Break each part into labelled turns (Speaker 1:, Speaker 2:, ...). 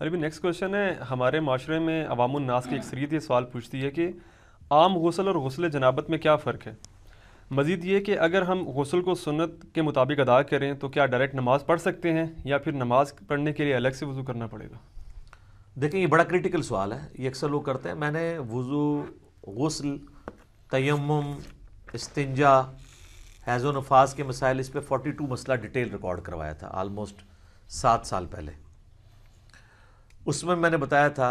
Speaker 1: अरे भी next question है हमारे माशरे में अवामनास की अक्सरीत ये सवाल पूछती है कि आम गसल और गसल जनाबत में क्या फ़र्क है मज़ीद ये कि अगर हम गसल को सुनत के मुताबिक अदा करें तो क्या डायरेक्ट नमाज पढ़ सकते हैं या फिर नमाज पढ़ने के लिए अलग से वज़ू करना पड़ेगा देखें ये बड़ा क्रिटिकल सवाल है ये अक्सर लोग करते हैं मैंने वज़ू गसल तयम इस्तंजा हैज़ो नफाज के मसाइल इस पर फोर्टी टू मसला डिटेल रिकॉर्ड करवाया था आलमोस्ट सात साल पहले उसमें मैंने बताया था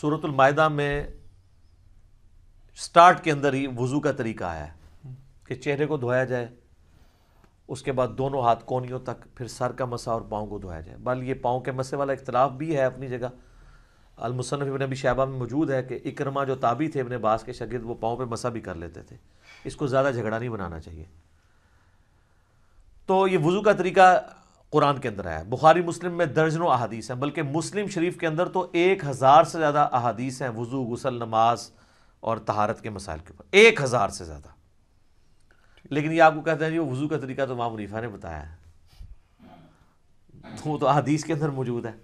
Speaker 1: सूरतमायदा में स्टार्ट के अंदर ही वज़ू का तरीका आया है कि चेहरे को धोया जाए उसके बाद दोनों हाथ कोनियों तक फिर सर का मसा और पाँव को धोया जाए बल ये पाँव के मसे वाला इख्तलाफ भी है अपनी जगह अलमुसनफ़ इबन अबी शैबा में मौजूद है कि इकरमा जो ताबी थे इबन बास के शगिद वो पाँव पर मसा भी कर लेते थे इसको ज़्यादा झगड़ा नहीं बनाना चाहिए तो ये वज़ू का तरीका कुरान के अंदर आया बुखारी मुस्लिम में दर्जनों अहादीस हैं बल्कि मुस्लिम शरीफ के अंदर तो एक हज़ार से ज़्यादा अहादीस हैं वज़ू गसल नमाज और तहारत के मसाइल के ऊपर एक हज़ार से ज़्यादा लेकिन ये आपको कहते हैं जी वो वज़ू का तरीका तो माँ ने बताया है तो वो तो अहादीस के अंदर मौजूद है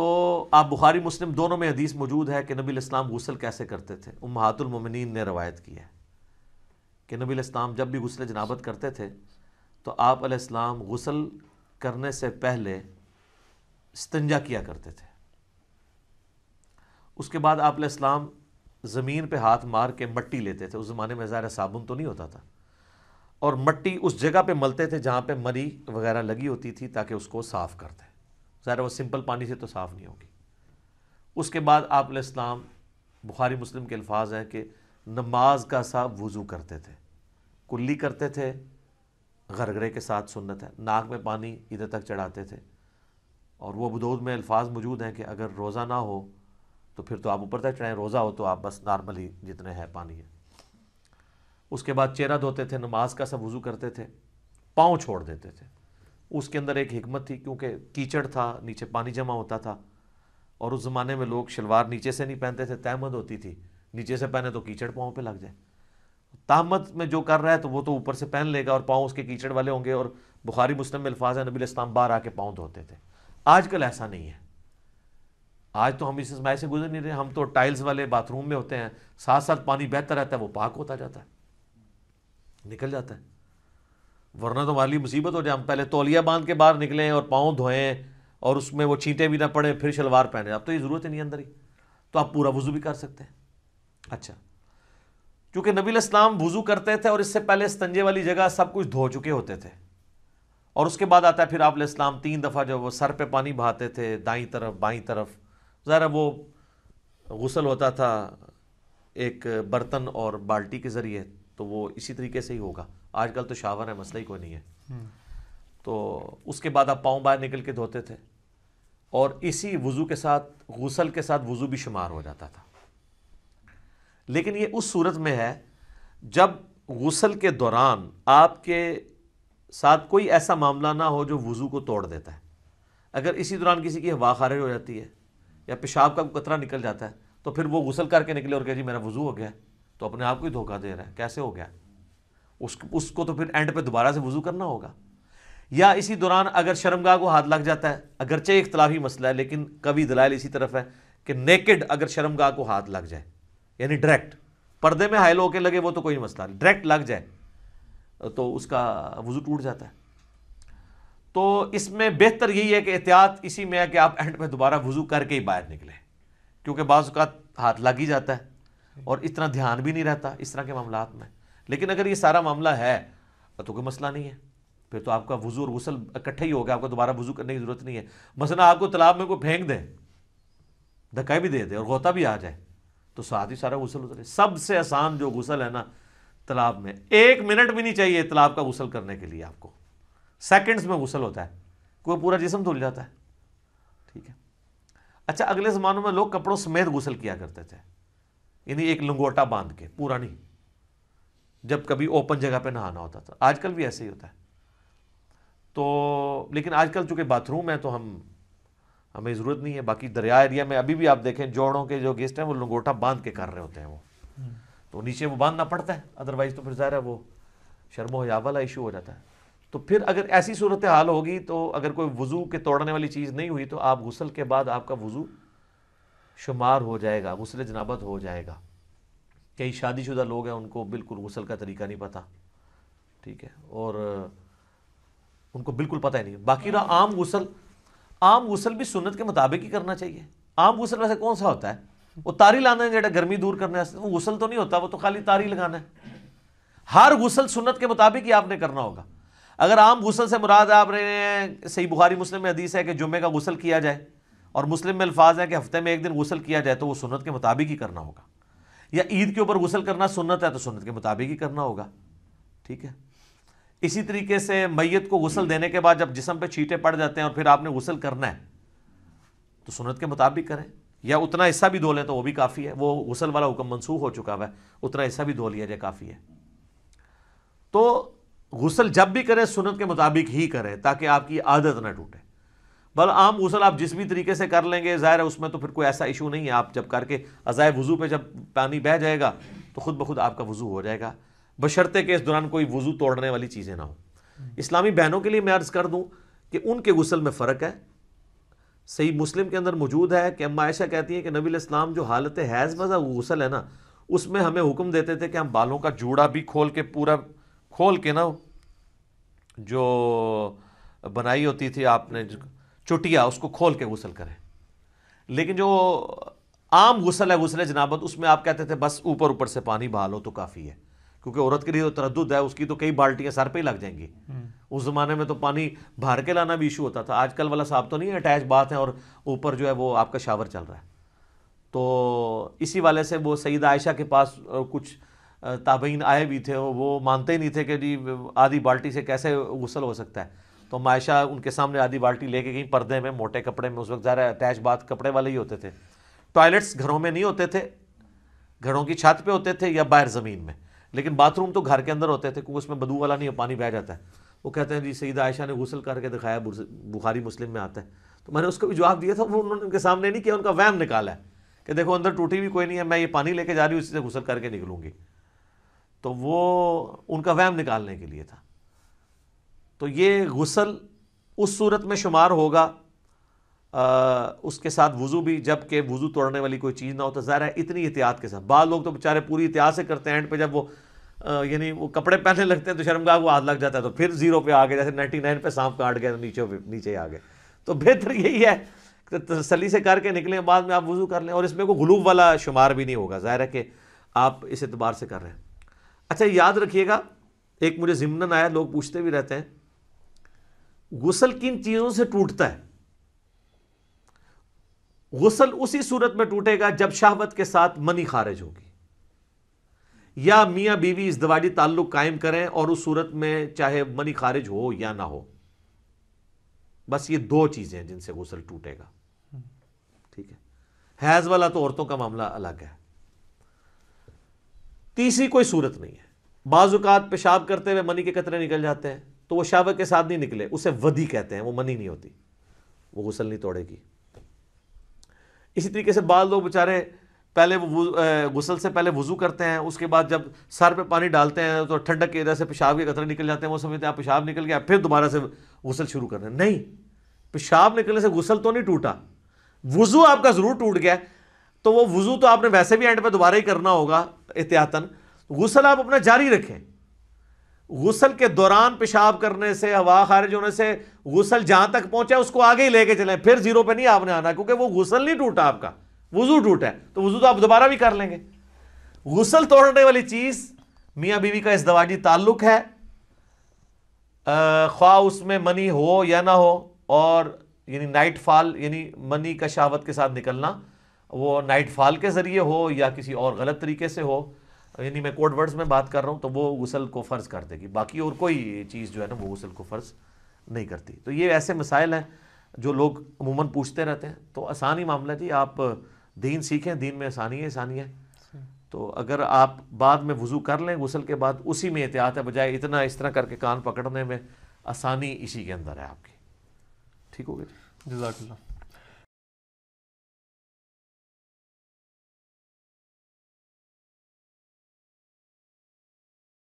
Speaker 1: तो आप बुखारी मुस्लिम दोनों में हदीस मौजूद है कि नबी इस्लाम गुसल कैसे करते थे उमहातुलमिन ने रवायत की है कि नबी इस्लाम जब भी गुसल जनाबत करते थे तो आप आपलाम गसल करने से पहले स्तंजा किया करते थे उसके बाद आप आपलाम ज़मीन पे हाथ मार के मट्टी लेते थे उस ज़माने में ज़ाहिर साबुन तो नहीं होता था और मट्टी उस जगह पे मलते थे जहाँ पे मरी वगैरह लगी होती थी ताकि उसको साफ़ कर दें ज़ाहिर वो सिंपल पानी से तो साफ़ नहीं होगी उसके बाद आप आपलाम बुखारी मुस्लिम के अल्फाज हैं कि नमाज का सा वज़ू करते थे कुल्ली करते थे गरगरे के साथ सुन्नत है नाक में पानी इधर तक चढ़ाते थे और वो बदौद में अल्फाज मौजूद हैं कि अगर रोज़ा ना हो तो फिर तो आप ऊपर तक चढ़ाएँ रोज़ा हो तो आप बस नॉर्मली जितने हैं पानी है उसके बाद चेहरा धोते थे नमाज का सब वज़ू करते थे पाँव छोड़ देते थे उसके अंदर एक हिकमत थी क्योंकि कीचड़ था नीचे पानी जमा होता था और उस ज़माने में लोग शलवार नीचे से नहीं पहनते थे तहमद होती थी नीचे से पहने तो कीचड़ पाँव पे लग जाए तामद में जो कर रहा है तो वो तो ऊपर से पहन लेगा और पाँव उसके कीचड़ वाले होंगे और बुखारी मुस्लिम में अल्फाज नबी इस्लाम बार आके पाँव धोते थे आजकल ऐसा नहीं है आज तो हम इस इसमाय से गुजर नहीं रहे हम तो टाइल्स वाले बाथरूम में होते हैं साथ साथ पानी बहता रहता है वो पाक होता जाता है निकल जाता है वरना तो हमारी मुसीबत हो जाए हम पहले तौलिया बांध के बाहर निकलें और पाँव धोएं और उसमें वो छींटे भी ना पड़े फिर शलवार पहने अब तो ये ज़रूरत ही नहीं अंदर ही तो आप पूरा वजू भी कर सकते हैं अच्छा क्योंकि नबी इस्लाम वज़ू करते थे और इससे पहले स्तंजे वाली जगह सब कुछ धो चुके होते थे और उसके बाद आता है फिर आप इस्लाम तीन दफ़ा जब वो सर पे पानी बहाते थे दाई तरफ बाई तरफ ज़रा वो गसल होता था एक बर्तन और बाल्टी के ज़रिए तो वो इसी तरीके से ही होगा आजकल तो शावर है मसला ही कोई नहीं है हम्म। तो उसके बाद आप पाँव बाहर निकल के धोते थे और इसी वज़ू के साथ गसल के साथ वज़ू भी शुमार हो जाता था लेकिन ये उस सूरत में है जब गसल के दौरान आपके साथ कोई ऐसा मामला ना हो जो वज़ू को तोड़ देता है अगर इसी दौरान किसी की हवा खारिज हो जाती है या पेशाब का कतरा निकल जाता है तो फिर वो गसल करके निकले और कह जी मेरा वज़ू हो गया तो अपने आप को ही धोखा दे रहा है कैसे हो गया उस उसको तो फिर एंड पे दोबारा से वज़ू करना होगा या इसी दौरान अगर शर्मगाह को हाथ लग जाता है अगरचे इख्तलाफी मसला है लेकिन कभी दलाल इसी तरफ है कि नेकेड अगर शर्मगाह को हाथ लग जाए यानी डायरेक्ट पर्दे में हाइल होके लगे वो तो कोई मसला नहीं डायरेक्ट लग जाए तो उसका वजू टूट जाता है तो इसमें बेहतर यही है कि एहतियात इसी में है कि आप एंड में दोबारा वजू करके ही बाहर निकले क्योंकि बाज़ का हाथ लग ही जाता है और इतना ध्यान भी नहीं रहता इस तरह के मामला में लेकिन अगर ये सारा मामला है तो कोई मसला नहीं है फिर तो आपका वजू और गुसल इकट्ठा ही हो गया आपको दोबारा वजू करने की ज़रूरत नहीं है मसला आपको तालाब में कोई फेंक दें धक्का भी दे दे और गोता भी आ जाए तो साथ ही सारा गुसल उतरे सबसे आसान जो गुसल है ना तालाब में एक मिनट भी नहीं चाहिए तालाब का गुसल करने के लिए आपको सेकंड्स में गुसल होता है कोई पूरा जिसम धुल जाता है ठीक है अच्छा अगले ज़मानों में लोग कपड़ों समेत गुसल किया करते थे यानी एक लंगोटा बांध के पूरा नहीं जब कभी ओपन जगह पे नहाना होता था आजकल भी ऐसे ही होता है तो लेकिन आजकल चूंकि बाथरूम है तो हम हमें ज़रूरत नहीं है बाकी दरिया एरिया में अभी भी आप देखें जोड़ों के जो गेस्ट हैं वो लंगोटा बांध के कर रहे होते हैं वो हम्म। तो नीचे वो बांधना पड़ता है अदरवाइज़ तो फिर ज़ाहिर है वो शर्मो हया वाला इशू हो जाता है तो फिर अगर ऐसी सूरत हाल होगी तो अगर कोई वज़ू के तोड़ने वाली चीज़ नहीं हुई तो आप गसल के बाद आपका वज़ू शुमार हो जाएगा गसल जनाबत हो जाएगा कई शादीशुदा लोग हैं उनको बिल्कुल गसल का तरीका नहीं पता ठीक है और उनको बिल्कुल पता ही नहीं बाकी रहा आम गसल आम गुसल भी सुनत के मुताबिक ही करना चाहिए आम गुसल वैसे कौन सा होता है वो तारी लाना है जो गर्मी दूर करने वो गुसल तो नहीं होता वो तो खाली तारी लगाना है हर गुसल सुनत के मुताबिक ही आपने करना होगा अगर आम गुसल से मुराद आपने सही बुखारी मुस्लिम में हदीस है कि जुम्मे का गुसल किया जाए और मुस्लिम में अल्फाज हैं कि हफ्ते में एक दिन गुसल किया जाए तो वो सुनत के मुताबिक ही करना होगा या ईद के ऊपर गुसल करना सुनत है तो सुनत के मुताबिक ही करना होगा ठीक है इसी तरीके से मैयत को गुसल देने के बाद जब जिसम पे छीटे पड़ जाते हैं और फिर आपने गुसल करना है तो सुनत के मुताबिक करें या उतना हिस्सा भी धो लें तो वो भी काफ़ी है वो गुसल वाला हुक्म मंसूख हो चुका हुआ है उतना हिस्सा भी धो लिया जाए काफ़ी है तो गसल जब भी करें सुनत के मुताबिक ही करें ताकि आपकी आदत ना टूटे बल आम गुसल आप जिस भी तरीके से कर लेंगे ज़ाहिर है उसमें तो फिर कोई ऐसा इशू नहीं है आप जब करके अज़ाय वज़ू पर जब पानी बह जाएगा तो ख़ुद ब खुद आपका वज़ू हो जाएगा बशर्ते के इस दौरान कोई वज़ू तोड़ने वाली चीज़ें ना हो इस्लामी बहनों के लिए मैं अर्ज़ कर दूँ कि उनके गुसल में फ़र्क है सही मुस्लिम के अंदर मौजूद है कि अम्मा आयशा कहती है कि नबी इस्लाम जो हालत हैज़ मज़ा गसल है ना उसमें हमें हुक्म देते थे कि हम बालों का जूड़ा भी खोल के पूरा खोल के ना जो बनाई होती थी आपने चुटिया उसको खोल के गसल करें लेकिन जो आम गसल है गसल जनाबत उसमें आप कहते थे बस ऊपर ऊपर से पानी बहा लो तो काफ़ी है क्योंकि औरत के लिए तो तरद है उसकी तो कई बाल्टियाँ सर पे ही लग जाएंगी हम्म। उस ज़माने में तो पानी भर के लाना भी इशू होता था आजकल वाला साहब तो नहीं है अटैच बात है और ऊपर जो है वो आपका शावर चल रहा है तो इसी वाले से वो सईद आयशा के पास कुछ ताबीन आए भी थे वो मानते ही नहीं थे कि जी आधी बाल्टी से कैसे गसल हो सकता है तो मायशा उनके सामने आधी बाल्टी लेके गई पर्दे में मोटे कपड़े में उस वक्त ज़्यादा अटैच बात कपड़े वाले ही होते थे टॉयलेट्स घरों में नहीं होते थे घरों की छत पे होते थे या बाहर ज़मीन में लेकिन बाथरूम तो घर के अंदर होते थे क्योंकि उसमें बदू वाला नहीं पानी बह जाता है वो कहते हैं जी सईद आयशा ने गुसल करके दिखाया बुखारी मुस्लिम में आता है तो मैंने उसको भी जवाब दिया था वो उन्होंने उनके सामने नहीं किया उनका वहम निकाला है कि देखो अंदर टूटी भी कोई नहीं है मैं ये पानी लेके जा रही हूँ इसी से गुसल करके निकलूँगी तो वो उनका वहम निकालने के लिए था तो ये गसल उस सूरत में शुमार होगा आ, उसके साथ वज़ू भी जबकि वज़ू तोड़ने वाली कोई चीज़ ना हो तो ज़ाहिर है इतनी एहतियात के साथ बाद लोग तो बेचारे पूरी एहतियात से करते हैं एंड पे जब वो यानी वो कपड़े पहनने लगते हैं तो शर्मगाह को हाथ लग जाता है तो फिर जीरो पे आ गए जैसे नाइन्टी नाइन पे सांप काट गए तो नीचे नीचे आ गए तो बेहतर यही है तो तसली से करके निकलें बाद में आप वज़ू कर लें और इसमें कोई गलूब वाला शुमार भी नहीं होगा ज़ाहिर है कि आप इस एतबार से कर रहे हैं अच्छा याद रखिएगा एक मुझे ज़िमनन आया लोग पूछते भी रहते हैं गुसल किन चीज़ों से टूटता है गुसल उसी सूरत में टूटेगा जब शहावत के साथ मनी खारिज होगी या मियाँ बीवी इस दवाजी ताल्लुक कायम करें और उस सूरत में चाहे मनी खारिज हो या ना हो बस ये दो चीज़ें हैं जिनसे गुसल टूटेगा ठीक है हैज़ वाला तो औरतों का मामला अलग है तीसरी कोई सूरत नहीं है बाजुकात पेशाब करते हुए मनी के कतरे निकल जाते हैं तो वो शावक के साथ नहीं निकले उसे वदी कहते हैं वो मनी नहीं होती वो गुसल नहीं तोड़ेगी इसी तरीके से बाद लोग बेचारे पहले वो गुसल से पहले वज़ू करते हैं उसके बाद जब सर पे पानी डालते हैं तो ठंडक के इधर से पेशाब के कतरे निकल जाते हैं वो समझते हैं आप हाँ, पेशाब निकल गया फिर दोबारा से गुसल शुरू कर रहे हैं नहीं पेशाब निकलने से गुसल तो नहीं टूटा वज़ू आपका ज़रूर टूट गया तो वो वज़ू तो आपने वैसे भी एंड पर दोबारा ही करना होगा एहतियातन गसल आप अपना जारी रखें गुसल के दौरान पेशाब करने से हवा खारिज होने से गुसल जहां तक पहुंचे उसको आगे ही लेके चले फिर जीरो पे नहीं आपने आना क्योंकि वो गुसल नहीं टूटा आपका वजू टूटा तो वजू तो आप दोबारा भी कर लेंगे गुसल तोड़ने वाली चीज़ मियाँ बीवी का इस दवाजी ताल्लुक है ख्वा उसमें मनी हो या ना हो और यानी नाइट फॉल यानी मनी का के साथ निकलना वो नाइट फॉल के ज़रिए हो या किसी और गलत तरीके से हो यानी मैं कोड वर्ड्स में बात कर रहा हूँ तो वो गसल को फ़र्ज़ कर देगी बाकी और कोई चीज़ जो है ना वो गसल को फ़र्ज़ नहीं करती तो ये ऐसे मसाइल हैं जो लोग अमूमन पूछते रहते हैं तो आसानी मामला जी आप दीन सीखें दीन में आसानी है आसानी है तो अगर आप बाद में वज़ू कर लें गसल के बाद उसी में एहतियात है बजाय इतना इस तरह करके कान पकड़ने में आसानी इसी के अंदर है आपकी ठीक हो गया जजाकल्ला